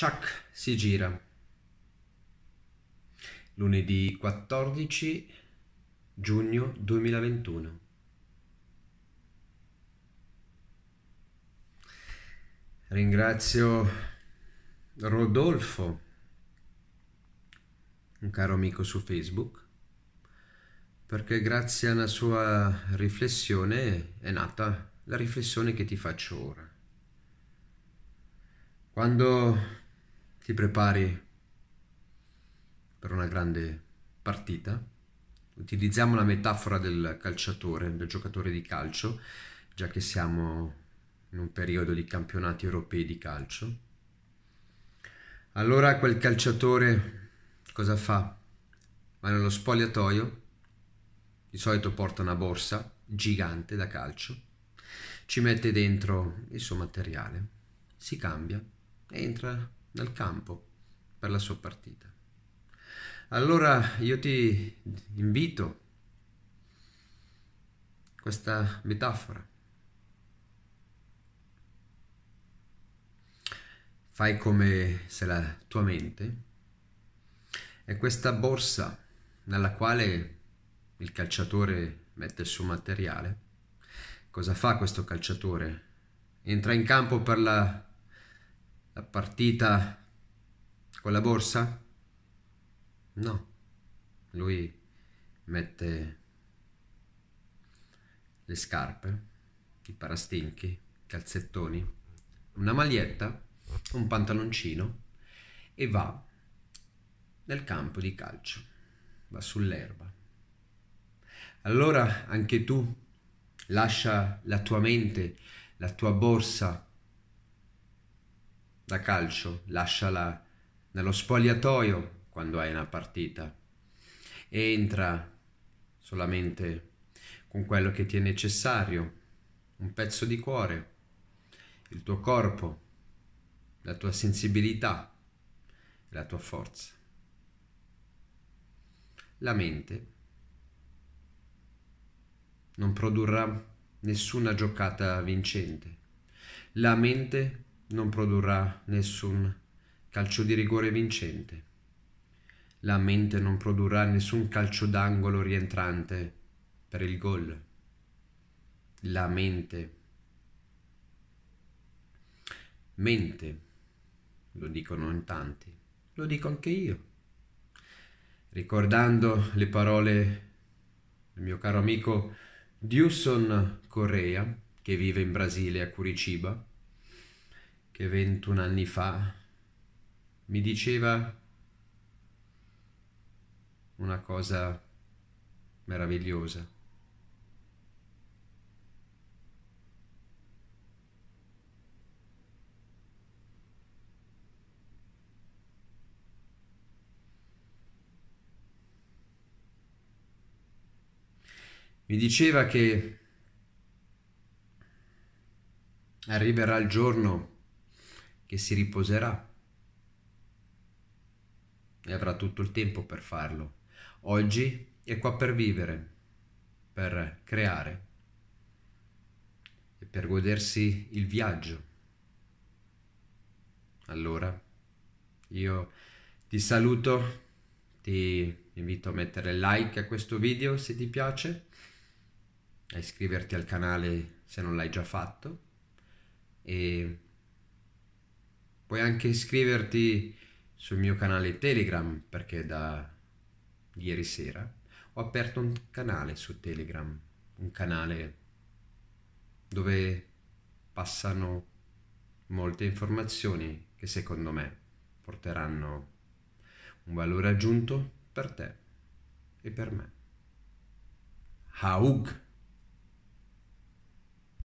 Chuck si gira. Lunedì 14 giugno 2021. Ringrazio Rodolfo, un caro amico su Facebook, perché grazie alla sua riflessione è nata la riflessione che ti faccio ora. Quando ti prepari per una grande partita. Utilizziamo la metafora del calciatore, del giocatore di calcio, già che siamo in un periodo di campionati europei di calcio. Allora quel calciatore cosa fa? Va nello spogliatoio, di solito porta una borsa gigante da calcio, ci mette dentro il suo materiale, si cambia, entra nel campo per la sua partita. Allora io ti invito questa metafora. Fai come se la tua mente è questa borsa nella quale il calciatore mette il suo materiale. Cosa fa questo calciatore? Entra in campo per la la partita con la borsa? No. Lui mette le scarpe, i parastinchi, i calzettoni, una maglietta, un pantaloncino e va nel campo di calcio, va sull'erba. Allora anche tu lascia la tua mente, la tua borsa da calcio, lasciala nello spogliatoio quando hai una partita. Entra solamente con quello che ti è necessario, un pezzo di cuore, il tuo corpo, la tua sensibilità, la tua forza. La mente non produrrà nessuna giocata vincente. La mente non produrrà nessun calcio di rigore vincente. La mente non produrrà nessun calcio d'angolo rientrante per il gol. La mente. Mente, lo dicono in tanti, lo dico anche io. Ricordando le parole del mio caro amico Dewson Correa, che vive in Brasile a Curitiba, che 21 anni fa mi diceva una cosa meravigliosa. Mi diceva che arriverà il giorno che si riposerà e avrà tutto il tempo per farlo. Oggi è qua per vivere, per creare e per godersi il viaggio. Allora, io ti saluto, ti invito a mettere like a questo video se ti piace, a iscriverti al canale se non l'hai già fatto e Puoi anche iscriverti sul mio canale Telegram perché da ieri sera ho aperto un canale su Telegram, un canale dove passano molte informazioni che secondo me porteranno un valore aggiunto per te e per me. Haug!